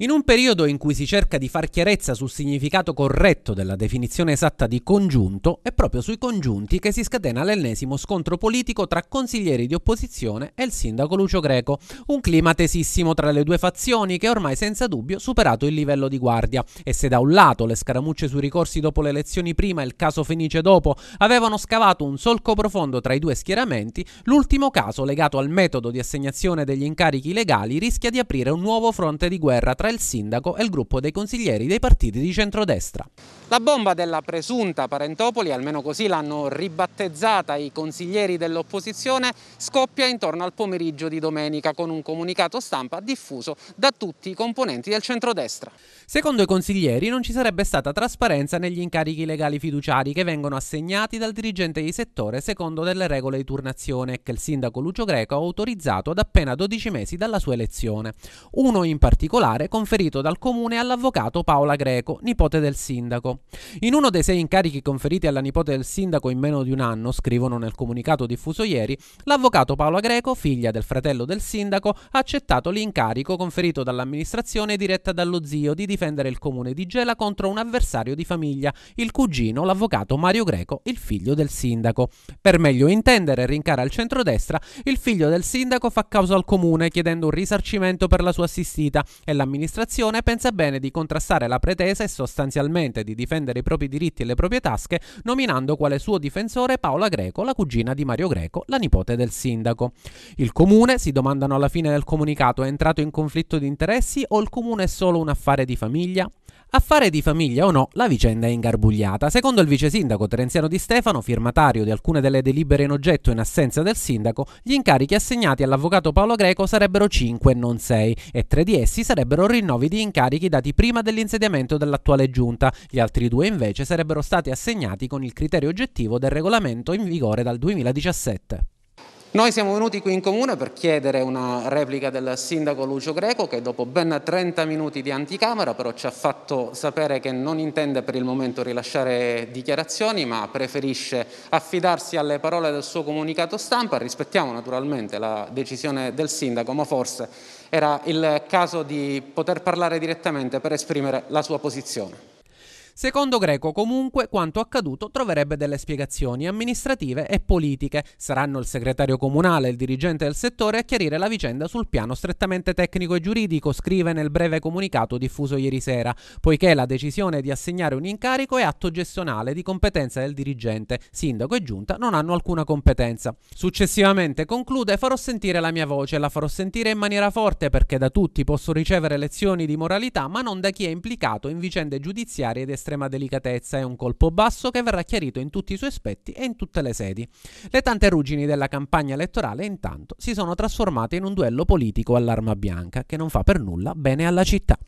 In un periodo in cui si cerca di far chiarezza sul significato corretto della definizione esatta di congiunto, è proprio sui congiunti che si scatena l'ennesimo scontro politico tra consiglieri di opposizione e il sindaco Lucio Greco, un clima tesissimo tra le due fazioni che ormai senza dubbio superato il livello di guardia e se da un lato le scaramucce sui ricorsi dopo le elezioni prima e il caso Fenice dopo avevano scavato un solco profondo tra i due schieramenti, l'ultimo caso legato al metodo di assegnazione degli incarichi legali rischia di aprire un nuovo fronte di guerra tra tra il sindaco e il gruppo dei consiglieri dei partiti di centrodestra. La bomba della presunta Parentopoli, almeno così l'hanno ribattezzata i consiglieri dell'opposizione, scoppia intorno al pomeriggio di domenica con un comunicato stampa diffuso da tutti i componenti del centrodestra. Secondo i consiglieri non ci sarebbe stata trasparenza negli incarichi legali fiduciari che vengono assegnati dal dirigente di settore secondo delle regole di turnazione che il sindaco Lucio Greco ha autorizzato ad appena 12 mesi dalla sua elezione. Uno in particolare con conferito dal comune all'avvocato Paola Greco, nipote del sindaco. In uno dei sei incarichi conferiti alla nipote del sindaco in meno di un anno, scrivono nel comunicato diffuso ieri, l'avvocato Paola Greco, figlia del fratello del sindaco, ha accettato l'incarico conferito dall'amministrazione diretta dallo zio di difendere il comune di Gela contro un avversario di famiglia, il cugino, l'avvocato Mario Greco, il figlio del sindaco. Per meglio intendere, rincara il centrodestra, il figlio del sindaco fa causa al comune chiedendo un risarcimento per la sua assistita e l'amministrazione amministrazione pensa bene di contrastare la pretesa e sostanzialmente di difendere i propri diritti e le proprie tasche, nominando quale suo difensore Paola Greco, la cugina di Mario Greco, la nipote del sindaco. Il comune, si domandano alla fine del comunicato, è entrato in conflitto di interessi o il comune è solo un affare di famiglia? Affare di famiglia o no, la vicenda è ingarbugliata. Secondo il vice sindaco Terenziano Di Stefano, firmatario di alcune delle delibere in oggetto in assenza del sindaco, gli incarichi assegnati all'avvocato Paolo Greco sarebbero 5 e non 6 e 3 di essi sarebbero rinnovati rinnovi di incarichi dati prima dell'insediamento dell'attuale giunta. Gli altri due invece sarebbero stati assegnati con il criterio oggettivo del regolamento in vigore dal 2017. Noi siamo venuti qui in comune per chiedere una replica del sindaco Lucio Greco che dopo ben 30 minuti di anticamera però ci ha fatto sapere che non intende per il momento rilasciare dichiarazioni ma preferisce affidarsi alle parole del suo comunicato stampa. Rispettiamo naturalmente la decisione del sindaco ma forse era il caso di poter parlare direttamente per esprimere la sua posizione. Secondo Greco, comunque, quanto accaduto troverebbe delle spiegazioni amministrative e politiche. Saranno il segretario comunale e il dirigente del settore a chiarire la vicenda sul piano strettamente tecnico e giuridico, scrive nel breve comunicato diffuso ieri sera, poiché la decisione di assegnare un incarico è atto gestionale di competenza del dirigente. Sindaco e giunta non hanno alcuna competenza. Successivamente conclude farò sentire la mia voce, la farò sentire in maniera forte perché da tutti posso ricevere lezioni di moralità, ma non da chi è implicato in vicende giudiziarie ed esterne estrema delicatezza e un colpo basso che verrà chiarito in tutti i suoi aspetti e in tutte le sedi. Le tante ruggini della campagna elettorale intanto si sono trasformate in un duello politico all'arma bianca che non fa per nulla bene alla città.